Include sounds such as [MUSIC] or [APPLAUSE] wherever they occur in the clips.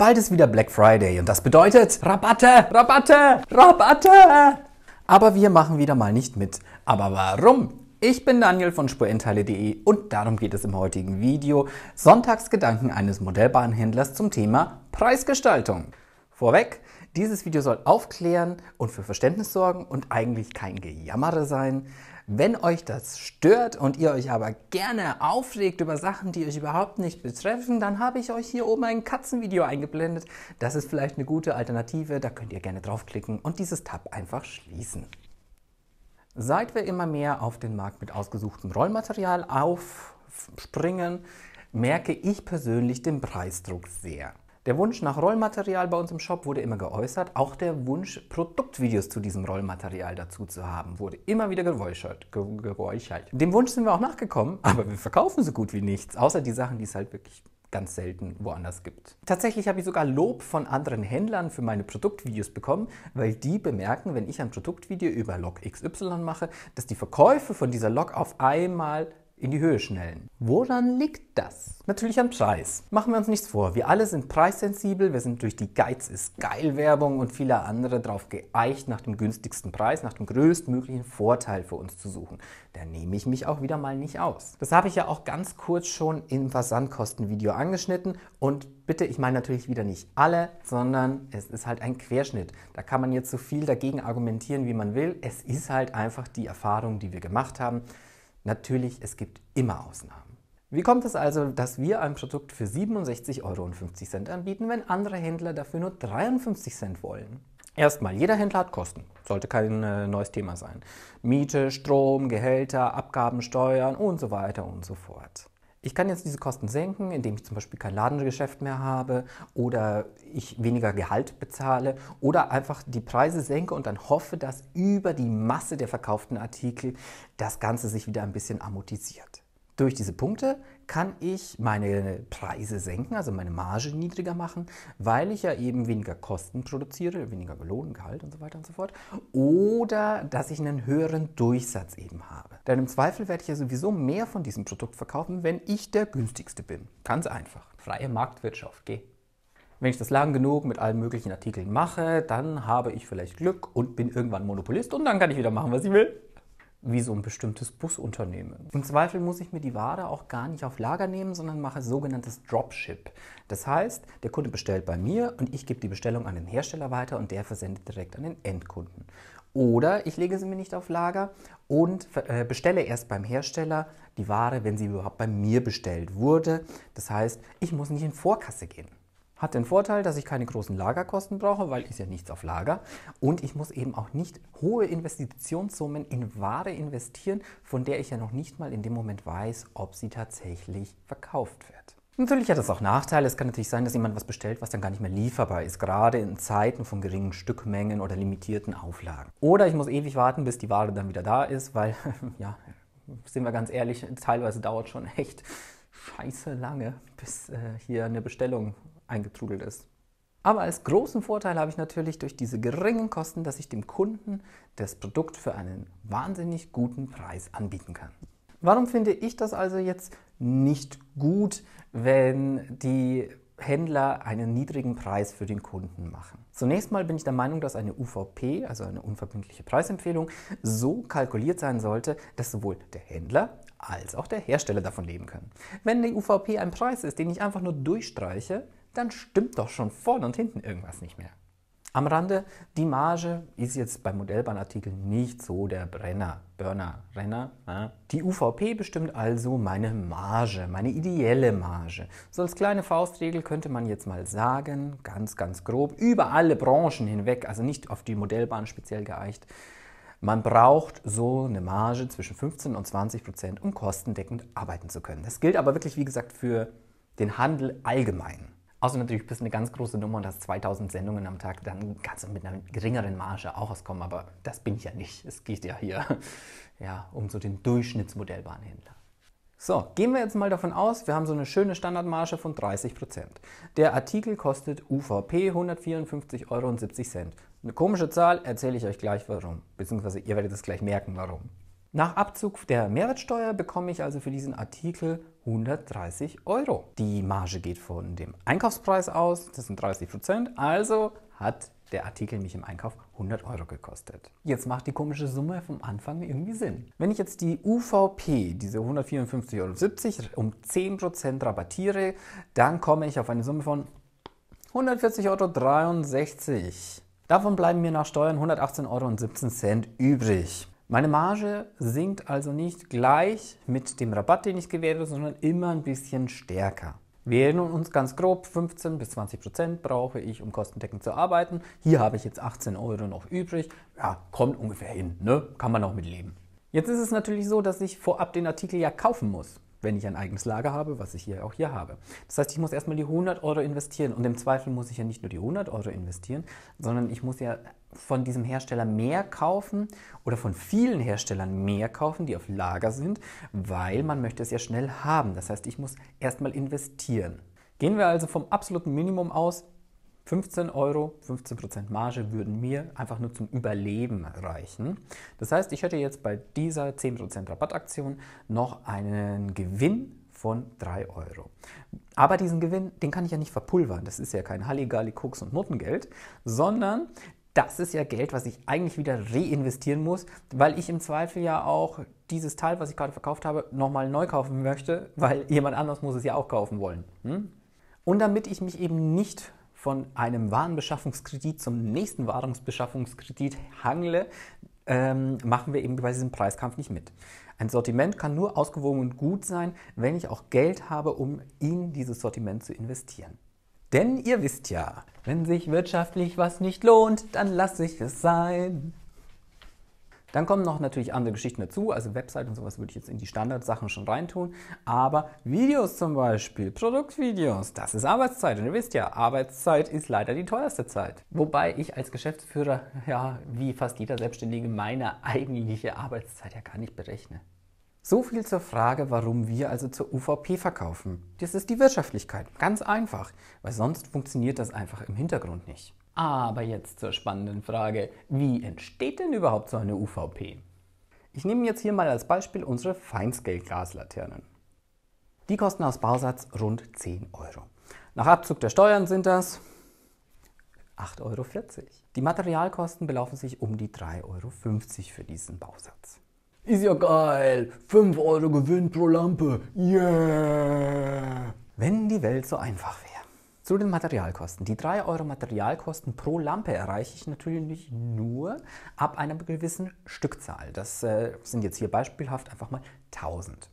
Bald ist wieder Black Friday und das bedeutet Rabatte, Rabatte, Rabatte. Aber wir machen wieder mal nicht mit. Aber warum? Ich bin Daniel von Spurenteile.de und darum geht es im heutigen Video. Sonntagsgedanken eines Modellbahnhändlers zum Thema Preisgestaltung. Vorweg, dieses Video soll aufklären und für Verständnis sorgen und eigentlich kein Gejammer sein. Wenn euch das stört und ihr euch aber gerne aufregt über Sachen, die euch überhaupt nicht betreffen, dann habe ich euch hier oben ein Katzenvideo eingeblendet. Das ist vielleicht eine gute Alternative, da könnt ihr gerne draufklicken und dieses Tab einfach schließen. Seit wir immer mehr auf den Markt mit ausgesuchtem Rollmaterial aufspringen, merke ich persönlich den Preisdruck sehr. Der Wunsch nach Rollmaterial bei uns im Shop wurde immer geäußert. Auch der Wunsch, Produktvideos zu diesem Rollmaterial dazu zu haben, wurde immer wieder geräuchert. Ge Dem Wunsch sind wir auch nachgekommen, [LAUGHS] aber wir verkaufen so gut wie nichts, außer die Sachen, die es halt wirklich ganz selten woanders gibt. Tatsächlich habe ich sogar Lob von anderen Händlern für meine Produktvideos bekommen, weil die bemerken, wenn ich ein Produktvideo über Log XY mache, dass die Verkäufe von dieser Log auf einmal in die Höhe schnellen. Woran liegt das? Natürlich am Preis. Machen wir uns nichts vor. Wir alle sind preissensibel. Wir sind durch die Geiz ist geil Werbung und viele andere darauf geeicht, nach dem günstigsten Preis, nach dem größtmöglichen Vorteil für uns zu suchen. Da nehme ich mich auch wieder mal nicht aus. Das habe ich ja auch ganz kurz schon im Versandkostenvideo angeschnitten und Bitte, ich meine natürlich wieder nicht alle, sondern es ist halt ein Querschnitt. Da kann man jetzt so viel dagegen argumentieren, wie man will. Es ist halt einfach die Erfahrung, die wir gemacht haben. Natürlich, es gibt immer Ausnahmen. Wie kommt es also, dass wir ein Produkt für 67,50 Euro anbieten, wenn andere Händler dafür nur 53 Cent wollen? Erstmal, jeder Händler hat Kosten. Sollte kein äh, neues Thema sein. Miete, Strom, Gehälter, Abgaben, Steuern und so weiter und so fort ich kann jetzt diese Kosten senken, indem ich zum Beispiel kein Ladengeschäft mehr habe oder ich weniger Gehalt bezahle oder einfach die Preise senke und dann hoffe, dass über die Masse der verkauften Artikel das Ganze sich wieder ein bisschen amortisiert. Durch diese Punkte kann ich meine Preise senken, also meine Marge niedriger machen, weil ich ja eben weniger Kosten produziere, weniger Lohn, Gehalt und so weiter und so fort. Oder dass ich einen höheren Durchsatz eben habe. Denn im Zweifel werde ich ja sowieso mehr von diesem Produkt verkaufen, wenn ich der günstigste bin. Ganz einfach. Freie Marktwirtschaft, geh. Wenn ich das lang genug mit allen möglichen Artikeln mache, dann habe ich vielleicht Glück und bin irgendwann Monopolist und dann kann ich wieder machen, was ich will wie so ein bestimmtes Busunternehmen. Im Zweifel muss ich mir die Ware auch gar nicht auf Lager nehmen, sondern mache sogenanntes Dropship. Das heißt, der Kunde bestellt bei mir und ich gebe die Bestellung an den Hersteller weiter und der versendet direkt an den Endkunden. Oder ich lege sie mir nicht auf Lager und äh, bestelle erst beim Hersteller die Ware, wenn sie überhaupt bei mir bestellt wurde. Das heißt, ich muss nicht in Vorkasse gehen. Hat den Vorteil, dass ich keine großen Lagerkosten brauche, weil ist ja nichts auf Lager. Und ich muss eben auch nicht hohe Investitionssummen in Ware investieren, von der ich ja noch nicht mal in dem Moment weiß, ob sie tatsächlich verkauft wird. Natürlich hat das auch Nachteile. Es kann natürlich sein, dass jemand was bestellt, was dann gar nicht mehr lieferbar ist, gerade in Zeiten von geringen Stückmengen oder limitierten Auflagen. Oder ich muss ewig warten, bis die Ware dann wieder da ist, weil, [LAUGHS] ja, sind wir ganz ehrlich, teilweise dauert schon echt scheiße lange, bis äh, hier eine Bestellung eingetrudelt ist. Aber als großen Vorteil habe ich natürlich durch diese geringen Kosten, dass ich dem Kunden das Produkt für einen wahnsinnig guten Preis anbieten kann. Warum finde ich das also jetzt nicht gut, wenn die Händler einen niedrigen Preis für den Kunden machen. Zunächst mal bin ich der Meinung, dass eine UVP, also eine unverbindliche Preisempfehlung, so kalkuliert sein sollte, dass sowohl der Händler als auch der Hersteller davon leben können. Wenn die UVP ein Preis ist, den ich einfach nur durchstreiche, dann stimmt doch schon vorne und hinten irgendwas nicht mehr. Am Rande, die Marge ist jetzt beim Modellbahnartikel nicht so der Brenner, Burner, Renner. Ne? Die UVP bestimmt also meine Marge, meine ideelle Marge. So als kleine Faustregel könnte man jetzt mal sagen, ganz, ganz grob, über alle Branchen hinweg, also nicht auf die Modellbahn speziell geeicht, man braucht so eine Marge zwischen 15 und 20 Prozent, um kostendeckend arbeiten zu können. Das gilt aber wirklich, wie gesagt, für den Handel allgemein. Außer natürlich bist du eine ganz große Nummer und hast 2000 Sendungen am Tag, dann kannst du mit einer geringeren Marge auch auskommen. Aber das bin ich ja nicht. Es geht ja hier [LAUGHS] ja, um so den Durchschnittsmodellbahnhändler. So, gehen wir jetzt mal davon aus, wir haben so eine schöne Standardmarge von 30%. Der Artikel kostet UVP 154,70 Euro. Eine komische Zahl, erzähle ich euch gleich warum. Beziehungsweise ihr werdet es gleich merken, warum. Nach Abzug der Mehrwertsteuer bekomme ich also für diesen Artikel 130 Euro. Die Marge geht von dem Einkaufspreis aus, das sind 30 Prozent, also hat der Artikel mich im Einkauf 100 Euro gekostet. Jetzt macht die komische Summe vom Anfang irgendwie Sinn. Wenn ich jetzt die UVP, diese 154,70 Euro, um 10% rabattiere, dann komme ich auf eine Summe von 140,63 Euro. Davon bleiben mir nach Steuern 118,17 Euro übrig. Meine Marge sinkt also nicht gleich mit dem Rabatt, den ich gewähre, sondern immer ein bisschen stärker. Wir erinnern uns ganz grob, 15 bis 20 Prozent brauche ich, um kostendeckend zu arbeiten. Hier habe ich jetzt 18 Euro noch übrig. Ja, kommt ungefähr hin, ne? kann man auch mit leben. Jetzt ist es natürlich so, dass ich vorab den Artikel ja kaufen muss, wenn ich ein eigenes Lager habe, was ich hier auch hier habe. Das heißt, ich muss erstmal die 100 Euro investieren und im Zweifel muss ich ja nicht nur die 100 Euro investieren, sondern ich muss ja von diesem Hersteller mehr kaufen oder von vielen Herstellern mehr kaufen, die auf Lager sind, weil man möchte es ja schnell haben. Das heißt, ich muss erstmal investieren. Gehen wir also vom absoluten Minimum aus. 15 Euro, 15% Marge würden mir einfach nur zum Überleben reichen. Das heißt, ich hätte jetzt bei dieser 10% Rabattaktion noch einen Gewinn von 3 Euro. Aber diesen Gewinn, den kann ich ja nicht verpulvern. Das ist ja kein Halligalli, Koks und Notengeld, sondern das ist ja Geld, was ich eigentlich wieder reinvestieren muss, weil ich im Zweifel ja auch dieses Teil, was ich gerade verkauft habe, nochmal neu kaufen möchte, weil jemand anders muss es ja auch kaufen wollen. Hm? Und damit ich mich eben nicht von einem Warenbeschaffungskredit zum nächsten Warenbeschaffungskredit hangle, ähm, machen wir eben bei diesem Preiskampf nicht mit. Ein Sortiment kann nur ausgewogen und gut sein, wenn ich auch Geld habe, um in dieses Sortiment zu investieren. Denn ihr wisst ja, wenn sich wirtschaftlich was nicht lohnt, dann lasse ich es sein. Dann kommen noch natürlich andere Geschichten dazu, also Website und sowas würde ich jetzt in die Standardsachen schon reintun. Aber Videos zum Beispiel, Produktvideos, das ist Arbeitszeit. Und ihr wisst ja, Arbeitszeit ist leider die teuerste Zeit. Wobei ich als Geschäftsführer, ja, wie fast jeder Selbstständige, meine eigentliche Arbeitszeit ja gar nicht berechne. So viel zur Frage, warum wir also zur UVP verkaufen. Das ist die Wirtschaftlichkeit, ganz einfach, weil sonst funktioniert das einfach im Hintergrund nicht. Aber jetzt zur spannenden Frage, wie entsteht denn überhaupt so eine UVP? Ich nehme jetzt hier mal als Beispiel unsere Feinscale-Glaslaternen. Die kosten aus Bausatz rund 10 Euro. Nach Abzug der Steuern sind das 8,40 Euro. Die Materialkosten belaufen sich um die 3,50 Euro für diesen Bausatz. Ist ja geil. 5 Euro Gewinn pro Lampe. Yeah. Wenn die Welt so einfach wäre. Zu den Materialkosten. Die 3 Euro Materialkosten pro Lampe erreiche ich natürlich nur ab einer gewissen Stückzahl. Das äh, sind jetzt hier beispielhaft einfach mal 1000.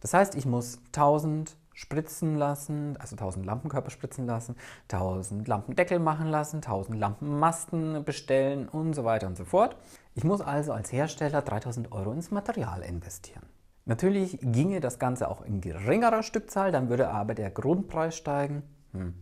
Das heißt, ich muss 1000 spritzen lassen, also 1000 Lampenkörper spritzen lassen, 1000 Lampendeckel machen lassen, 1000 Lampenmasten bestellen und so weiter und so fort. Ich muss also als Hersteller 3000 Euro ins Material investieren. Natürlich ginge das Ganze auch in geringerer Stückzahl, dann würde aber der Grundpreis steigen. Hm.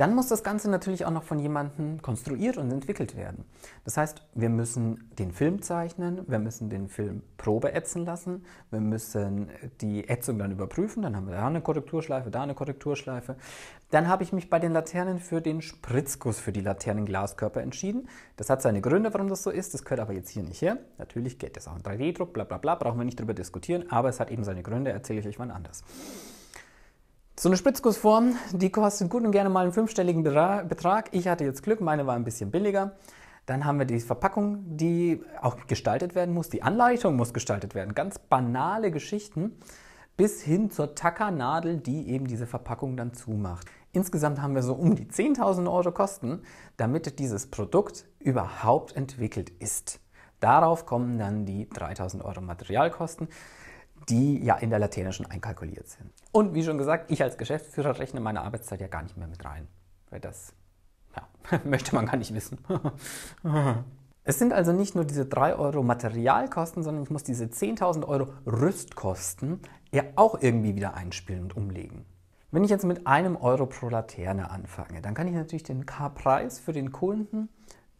Dann muss das Ganze natürlich auch noch von jemandem konstruiert und entwickelt werden. Das heißt, wir müssen den Film zeichnen, wir müssen den Film Probe ätzen lassen, wir müssen die Ätzung dann überprüfen, dann haben wir da eine Korrekturschleife, da eine Korrekturschleife. Dann habe ich mich bei den Laternen für den Spritzguss für die Laternenglaskörper entschieden. Das hat seine Gründe, warum das so ist, das gehört aber jetzt hier nicht her. Natürlich geht das auch in 3D-Druck, bla bla bla, brauchen wir nicht drüber diskutieren, aber es hat eben seine Gründe, erzähle ich euch mal anders. So eine Spritzgussform, die kostet gut und gerne mal einen fünfstelligen Betrag. Ich hatte jetzt Glück, meine war ein bisschen billiger. Dann haben wir die Verpackung, die auch gestaltet werden muss. Die Anleitung muss gestaltet werden. Ganz banale Geschichten bis hin zur Tackernadel, die eben diese Verpackung dann zumacht. Insgesamt haben wir so um die 10.000 Euro Kosten, damit dieses Produkt überhaupt entwickelt ist. Darauf kommen dann die 3.000 Euro Materialkosten die ja in der lateinischen einkalkuliert sind. Und wie schon gesagt, ich als Geschäftsführer rechne meine Arbeitszeit ja gar nicht mehr mit rein, weil das ja, [LAUGHS] möchte man gar nicht wissen. [LAUGHS] es sind also nicht nur diese 3 Euro Materialkosten, sondern ich muss diese 10.000 Euro Rüstkosten ja auch irgendwie wieder einspielen und umlegen. Wenn ich jetzt mit einem Euro pro Laterne anfange, dann kann ich natürlich den K-Preis für den Kunden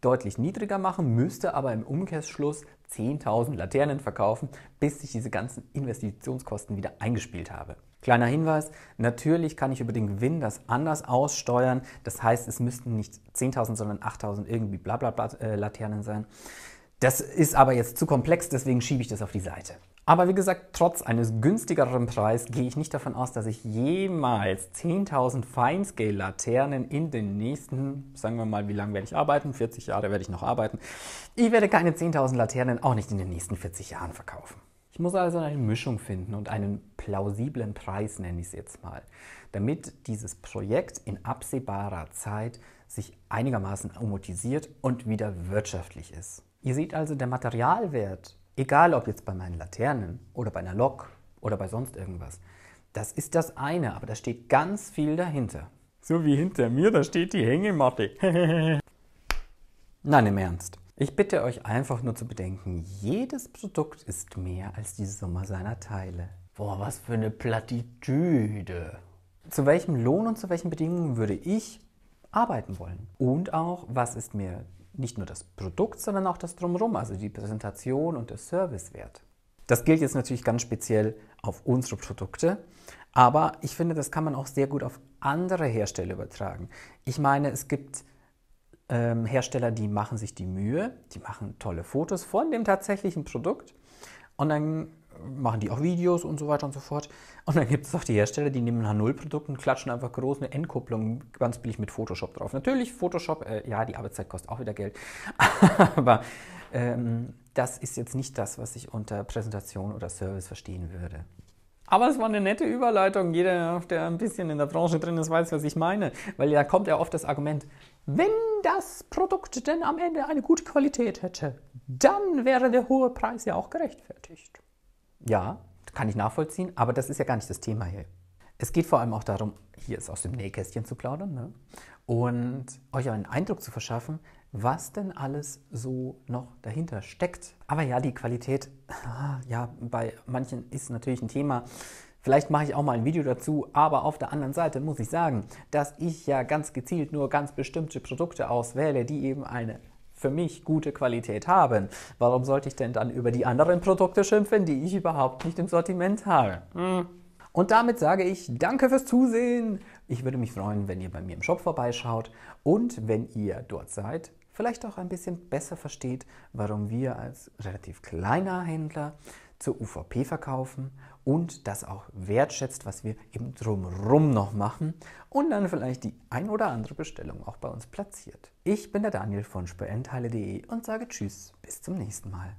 deutlich niedriger machen, müsste aber im Umkehrschluss 10.000 Laternen verkaufen, bis ich diese ganzen Investitionskosten wieder eingespielt habe. Kleiner Hinweis, natürlich kann ich über den Gewinn das anders aussteuern. Das heißt, es müssten nicht 10.000, sondern 8.000 irgendwie bla bla bla äh, Laternen sein. Das ist aber jetzt zu komplex, deswegen schiebe ich das auf die Seite. Aber wie gesagt, trotz eines günstigeren Preises gehe ich nicht davon aus, dass ich jemals 10.000 Feinscale-Laternen in den nächsten, sagen wir mal, wie lange werde ich arbeiten? 40 Jahre werde ich noch arbeiten. Ich werde keine 10.000 Laternen auch nicht in den nächsten 40 Jahren verkaufen. Ich muss also eine Mischung finden und einen plausiblen Preis, nenne ich es jetzt mal, damit dieses Projekt in absehbarer Zeit sich einigermaßen amortisiert und wieder wirtschaftlich ist. Ihr seht also, der Materialwert, egal ob jetzt bei meinen Laternen oder bei einer Lok oder bei sonst irgendwas, das ist das eine, aber da steht ganz viel dahinter. So wie hinter mir, da steht die Hängematte. [LAUGHS] Nein, im Ernst. Ich bitte euch einfach nur zu bedenken, jedes Produkt ist mehr als die Summe seiner Teile. Boah, was für eine Plattitüde. Zu welchem Lohn und zu welchen Bedingungen würde ich arbeiten wollen? Und auch, was ist mir nicht nur das Produkt, sondern auch das Drumherum, also die Präsentation und der Servicewert. Das gilt jetzt natürlich ganz speziell auf unsere Produkte, aber ich finde, das kann man auch sehr gut auf andere Hersteller übertragen. Ich meine, es gibt ähm, Hersteller, die machen sich die Mühe, die machen tolle Fotos von dem tatsächlichen Produkt und dann machen die auch Videos und so weiter und so fort. Und dann gibt es auch die Hersteller, die nehmen ein H0-Produkt und klatschen einfach groß eine Entkupplung ganz billig mit Photoshop drauf. Natürlich, Photoshop, äh, ja, die Arbeitszeit kostet auch wieder Geld, [LAUGHS] aber ähm, das ist jetzt nicht das, was ich unter Präsentation oder Service verstehen würde. Aber es war eine nette Überleitung. Jeder, der ein bisschen in der Branche drin ist, weiß, was ich meine. Weil da kommt ja oft das Argument, wenn das Produkt denn am Ende eine gute Qualität hätte, dann wäre der hohe Preis ja auch gerechtfertigt. Ja, kann ich nachvollziehen, aber das ist ja gar nicht das Thema hier. Es geht vor allem auch darum, hier ist aus dem Nähkästchen zu plaudern ne? und euch einen Eindruck zu verschaffen, was denn alles so noch dahinter steckt. Aber ja, die Qualität, [LAUGHS] ja, bei manchen ist natürlich ein Thema. Vielleicht mache ich auch mal ein Video dazu, aber auf der anderen Seite muss ich sagen, dass ich ja ganz gezielt nur ganz bestimmte Produkte auswähle, die eben eine für mich gute Qualität haben. Warum sollte ich denn dann über die anderen Produkte schimpfen, die ich überhaupt nicht im Sortiment habe? Hm. Und damit sage ich danke fürs Zusehen. Ich würde mich freuen, wenn ihr bei mir im Shop vorbeischaut und wenn ihr dort seid, vielleicht auch ein bisschen besser versteht, warum wir als relativ kleiner Händler zur UVP verkaufen und das auch wertschätzt, was wir eben drumherum noch machen und dann vielleicht die ein oder andere Bestellung auch bei uns platziert. Ich bin der Daniel von spendenteile.de und sage Tschüss, bis zum nächsten Mal.